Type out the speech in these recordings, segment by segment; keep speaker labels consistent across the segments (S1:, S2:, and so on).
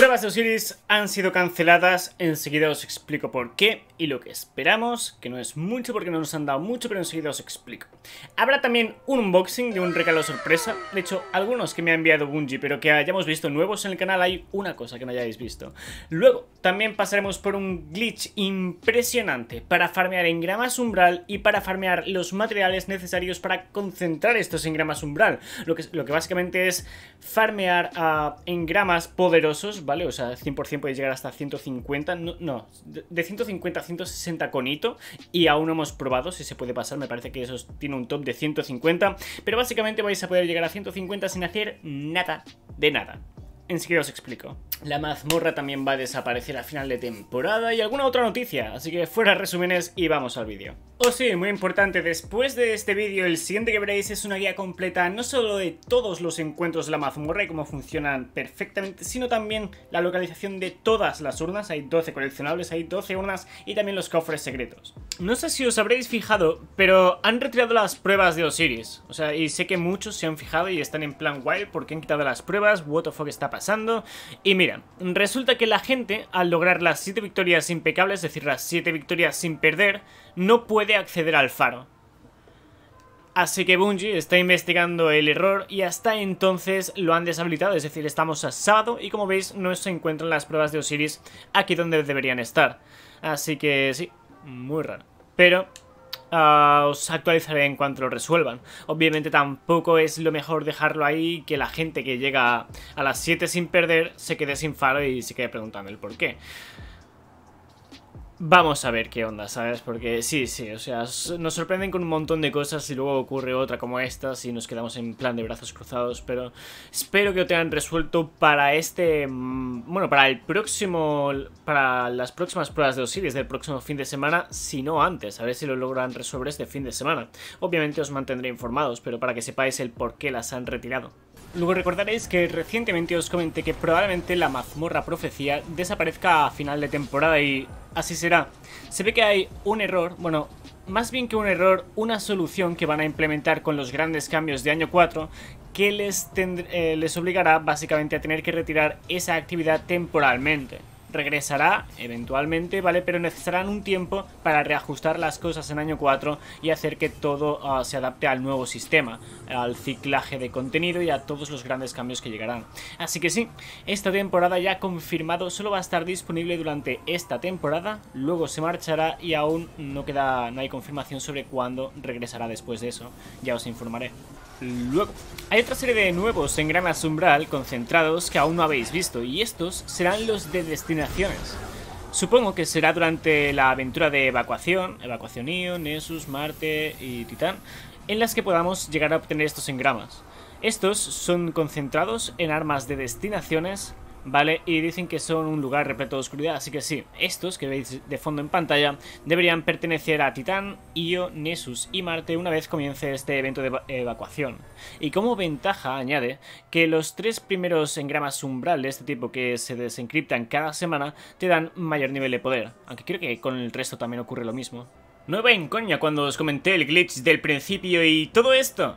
S1: pruebas de Osiris han sido canceladas, enseguida os explico por qué y lo que esperamos, que no es mucho porque no nos han dado mucho, pero enseguida os explico. Habrá también un unboxing de un regalo sorpresa, de hecho algunos que me ha enviado Bungie pero que hayamos visto nuevos en el canal hay una cosa que no hayáis visto. Luego también pasaremos por un glitch impresionante para farmear en engramas umbral y para farmear los materiales necesarios para concentrar estos en engramas umbral, lo que, básicamente es farmear ah, en gramas engramas poderosos ¿vale? O sea, 100% podéis llegar hasta 150, no, no, de 150 a 160 con hito y aún no hemos probado si se puede pasar, me parece que eso tiene un top de 150, pero básicamente vais a poder llegar a 150 sin hacer nada de nada enseguida os explico. La mazmorra también va a desaparecer a final de temporada y alguna otra noticia, así que fuera resúmenes y vamos al vídeo. Oh sí, muy importante, después de este vídeo el siguiente que veréis es una guía completa no solo de todos los encuentros de la mazmorra y cómo funcionan perfectamente, sino también la localización de todas las urnas, hay 12 coleccionables, hay 12 urnas y también los cofres secretos. No sé si os habréis fijado, pero han retirado las pruebas de Osiris, o sea, y sé que muchos se han fijado y están en plan wild porque han quitado las pruebas, what the fuck está pasando pasando. Y mira, resulta que la gente, al lograr las 7 victorias impecables, es decir, las 7 victorias sin perder, no puede acceder al faro. Así que Bungie está investigando el error y hasta entonces lo han deshabilitado, es decir, estamos asado. y como veis no se encuentran las pruebas de Osiris aquí donde deberían estar. Así que sí, muy raro. Pero Ah, os actualizaré en cuanto lo resuelvan. Obviamente tampoco es lo mejor dejarlo ahí que la gente que llega a las 7 sin perder se quede sin faro y se quede preguntando el por qué. Vamos a ver qué onda, ¿sabes? Porque sí, sí, o sea, nos sorprenden con un montón de cosas y luego ocurre otra como esta y nos quedamos en plan de brazos cruzados, pero espero que lo tengan resuelto para este, mm, bueno, para el próximo, para las próximas pruebas de Osiris del próximo fin de semana, si no antes, a ver si lo logran resolver este fin de semana. Obviamente os mantendré informados, pero para que sepáis el por qué las han retirado. Luego recordaréis que recientemente os comenté que probablemente la mazmorra profecía desaparezca a final de temporada y así será. Se ve que hay un error, bueno, más bien que un error, una solución que van a implementar con los grandes cambios de año 4 que les, eh, les obligará básicamente a tener que retirar esa actividad temporalmente regresará eventualmente, ¿vale? Pero necesitarán un tiempo para reajustar las cosas en año 4 y hacer que todo ah, se adapte al nuevo sistema, al ciclaje de contenido y a todos los grandes cambios que llegarán. Así que sí, esta temporada ya confirmado solo va a estar disponible durante esta temporada, luego se marchará y aún no queda, no hay confirmación sobre cuándo regresará después de eso, ya os informaré. Luego, hay otra serie de nuevos en Gran umbral concentrados que aún no habéis visto y estos serán los de Destino Supongo que será durante la aventura de evacuación, evacuación Ion, Nessus, Marte y Titán, en las que podamos llegar a obtener estos engramas. Estos son concentrados en armas de destinaciones ¿vale? Y dicen que son un lugar repleto de oscuridad, así que sí, estos que veis de fondo en pantalla deberían pertenecer a Titán, Io, Nessus y Marte una vez comience este evento de evacuación. Y como ventaja añade que los tres primeros engramas umbral de este tipo que se desencriptan cada semana te dan mayor nivel de poder, aunque creo que con el resto también ocurre lo mismo. No iba coña cuando os comenté el glitch del principio y todo esto.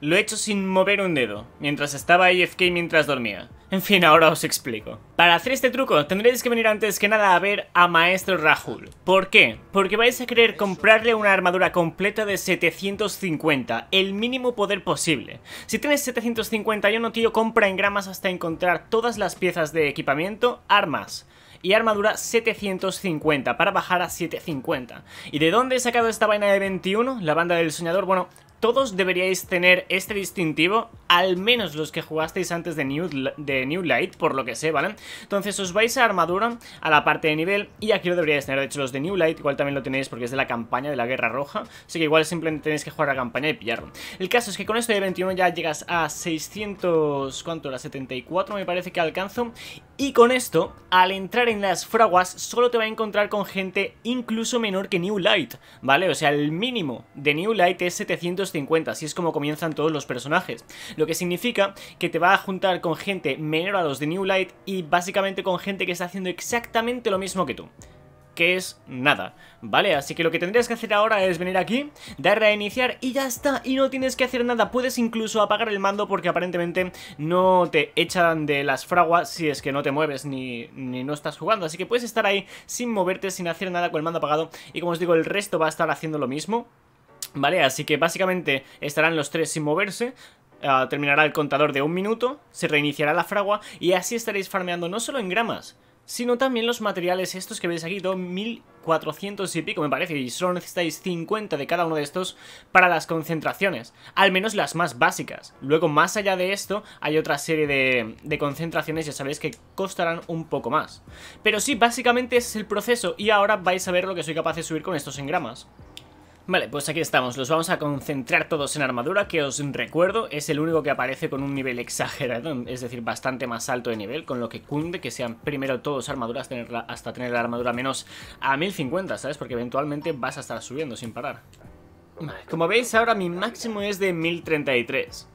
S1: Lo he hecho sin mover un dedo, mientras estaba AFK mientras dormía. En fin, ahora os explico. Para hacer este truco tendréis que venir antes que nada a ver a Maestro Rahul. ¿Por qué? Porque vais a querer comprarle una armadura completa de 750, el mínimo poder posible. Si tienes no tío, compra en gramas hasta encontrar todas las piezas de equipamiento, armas y armadura 750 para bajar a 750. ¿Y de dónde he sacado esta vaina de 21? La banda del soñador, bueno, todos deberíais tener este distintivo, al menos los que jugasteis antes de New, de New Light, por lo que sé, ¿vale? Entonces os vais a armadura, a la parte de nivel, y aquí lo deberíais tener. De hecho, los de New Light igual también lo tenéis porque es de la campaña de la Guerra Roja, así que igual simplemente tenéis que jugar la campaña y pillarlo. El caso es que con esto de 21 ya llegas a 600... ¿cuánto era? 74 me parece que alcanzo, y con esto, al entrar en las fraguas, solo te va a encontrar con gente incluso menor que New Light, ¿vale? O sea, el mínimo de New Light es 750, así es como comienzan todos los personajes. Lo que significa que te va a juntar con gente menor a los de New Light y básicamente con gente que está haciendo exactamente lo mismo que tú que es nada, ¿vale? Así que lo que tendrías que hacer ahora es venir aquí, darle a iniciar y ya está, y no tienes que hacer nada, puedes incluso apagar el mando porque aparentemente no te echan de las fraguas si es que no te mueves ni, no estás jugando, así que puedes estar ahí sin moverte, sin hacer nada con el mando apagado y como os digo, el resto va a estar haciendo lo mismo. Vale, así que básicamente estarán los tres sin moverse, ah, terminará el contador de un minuto, se reiniciará la fragua y así estaréis farmeando no solo en gramas, sino también los materiales estos que veis aquí, 2400 y pico me parece, y solo necesitáis 50 de cada uno de estos para las concentraciones, al menos las más básicas. Luego, más allá de esto, hay otra serie de, concentraciones, ya sabéis, que costarán un poco más. Pero sí, básicamente ese es el proceso, y ahora vais a ver lo que soy capaz de subir con estos engramas. Vale, pues aquí estamos, los vamos a concentrar todos en armadura, que os recuerdo, es el único que aparece con un nivel exagerado, es decir, bastante más alto de nivel, con lo que cunde que sean primero todos armaduras hasta tener la armadura menos a 1050, ¿sabes? Porque eventualmente vas a estar subiendo sin parar. como veis, ahora mi máximo es de 1033.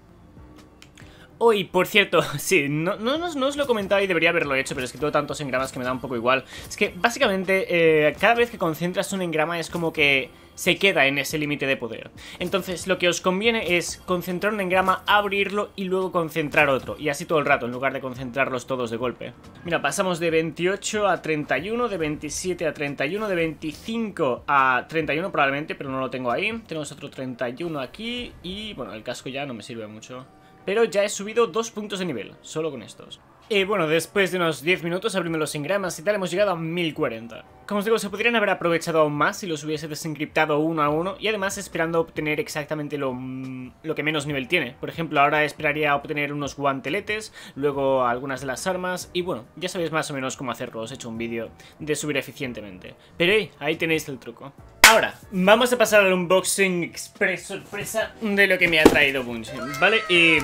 S1: hoy por cierto, sí, no, os lo he comentado y debería haberlo hecho, pero es que tengo tantos engramas que me da un poco igual. Es que, básicamente, eh, cada vez que concentras un engrama es como que se queda en ese límite de poder. Entonces lo que os conviene es concentrar un engrama, abrirlo y luego concentrar otro, y así todo el rato, en lugar de concentrarlos todos de golpe. Mira, pasamos de 28 a 31, de 27 a 31, de 25 a 31 probablemente, pero no lo tengo ahí. Tenemos otro 31 aquí y bueno, el casco ya no me sirve mucho. Pero ya he subido dos puntos de nivel, solo con estos. Y bueno, después de unos 10 minutos abriendo los engramas y tal, hemos llegado a 1040. Como os digo, se podrían haber aprovechado aún más si los hubiese desencriptado uno a uno y además esperando obtener exactamente mm, lo, que menos nivel tiene. Por ejemplo, ahora esperaría obtener unos guanteletes, luego algunas de las armas y bueno, ya sabéis más o menos cómo hacerlo, os he hecho un vídeo de subir eficientemente. Pero ahí tenéis el truco. Ahora, vamos a pasar al unboxing express sorpresa de lo que me ha traído Bungie, ¿vale? Y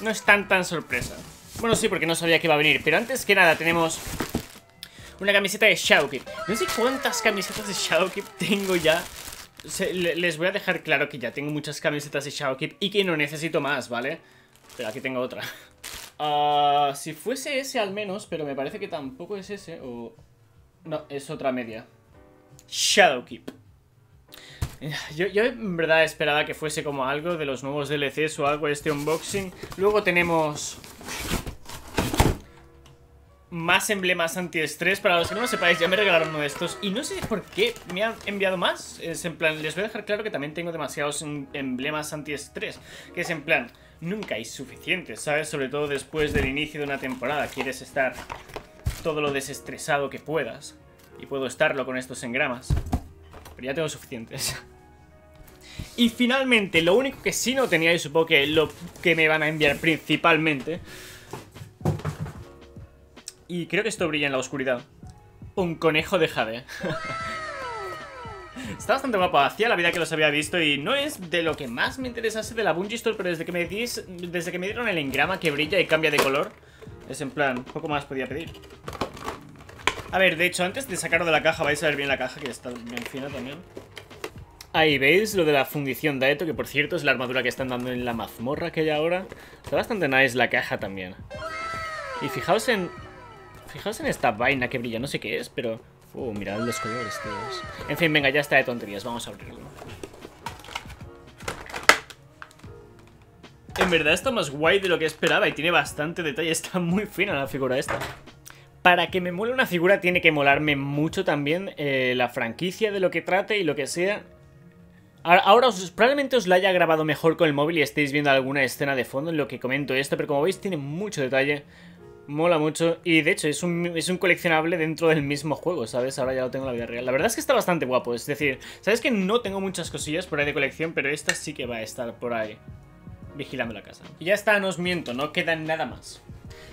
S1: no es tan tan sorpresa. Bueno, sí, porque no sabía que iba a venir. Pero antes que nada tenemos una camiseta de Shadowkeep. No sé cuántas camisetas de Shadowkeep tengo ya. les voy a dejar claro que ya tengo muchas camisetas de Shadowkeep y que no necesito más, ¿vale? Pero aquí tengo otra. Ah, si fuese ese al menos, pero me parece que tampoco es ese o... No, es otra media. Shadowkeep. Yo, yo en verdad esperaba que fuese como algo de los nuevos DLCs o algo este unboxing. Luego tenemos más emblemas antiestrés. Para los que no sepáis, ya me regalaron uno de estos. Y no sé por qué me han enviado más. Es en plan, les voy a dejar claro que también tengo demasiados emblemas antiestrés. Que es en plan, nunca hay suficientes, ¿sabes? Sobre todo después del inicio de una temporada. Quieres estar todo lo desestresado que puedas. Y puedo estarlo con estos engramas. Pero ya tengo suficientes. Y finalmente, lo único que sí no tenía, y supongo que lo que me van a enviar principalmente y creo que esto brilla en la oscuridad. Un conejo de jade. Está bastante guapo hacía la vida que los había visto y no es de lo que más me interesase de la Bungie Store, pero desde que me desde que me dieron el engrama que brilla y cambia de color, es en plan, poco más podía pedir. A ver, de hecho, antes de sacarlo de la caja, vais a ver bien la caja, que está bien fina también. Ahí veis lo de la fundición de Aeto, que por cierto es la armadura que están dando en la mazmorra que hay ahora. Está bastante nice la caja también. Y fijaos en Fijaos en esta vaina que brilla, no sé qué es, pero... Uh, mirad los colores, tíos. En fin, venga, ya está de tonterías, vamos a abrirlo. En verdad está más guay de lo que esperaba y tiene bastante detalle, está muy fina la figura esta. Para que me mole una figura tiene que molarme mucho también eh, la franquicia de lo que trate y lo que sea. Ahora probablemente os la haya grabado mejor con el móvil y estéis viendo alguna escena de fondo en lo que comento esto, pero como veis tiene mucho detalle. Mola mucho. Y de hecho, es un, es un, coleccionable dentro del mismo juego, ¿sabes? Ahora ya lo tengo en la vida real. La verdad es que está bastante guapo. Es decir, ¿sabes que no tengo muchas cosillas por ahí de colección? Pero esta sí que va a estar por ahí vigilando la casa. Y ya está, no os miento, no queda nada más.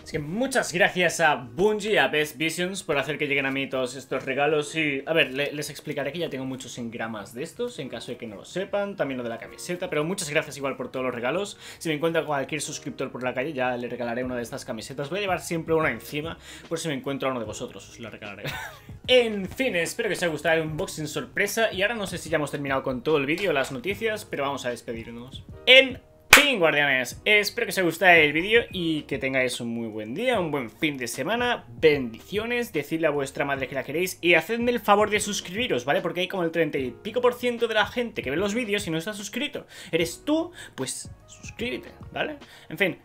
S1: Así que muchas gracias a Bungie, a Best Visions por hacer que lleguen a mí todos estos regalos y... A ver, les explicaré que ya tengo muchos engramas de estos, en caso de que no lo sepan, también lo de la camiseta, pero muchas gracias igual por todos los regalos. Si me encuentro cualquier suscriptor por la calle ya le regalaré una de estas camisetas, voy a llevar siempre una encima por si me encuentro a uno de vosotros, os la regalaré. en fin, espero que os haya gustado el unboxing sorpresa y ahora no sé si ya hemos terminado con todo el vídeo, las noticias, pero vamos a despedirnos. En fin, guardianes, espero que os haya gustado el vídeo y que tengáis un muy buen día, un buen fin de semana, bendiciones, decidle a vuestra madre que la queréis y hacedme el favor de suscribiros, ¿vale? Porque hay como el treinta y pico por ciento de la gente que ve los vídeos y no está suscrito. ¿Eres tú? Pues suscríbete, ¿vale? En fin,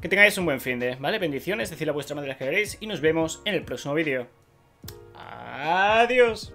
S1: que tengáis un buen fin de, ¿vale? Bendiciones, decidle a vuestra madre que la queréis y nos vemos en el próximo vídeo. Adiós.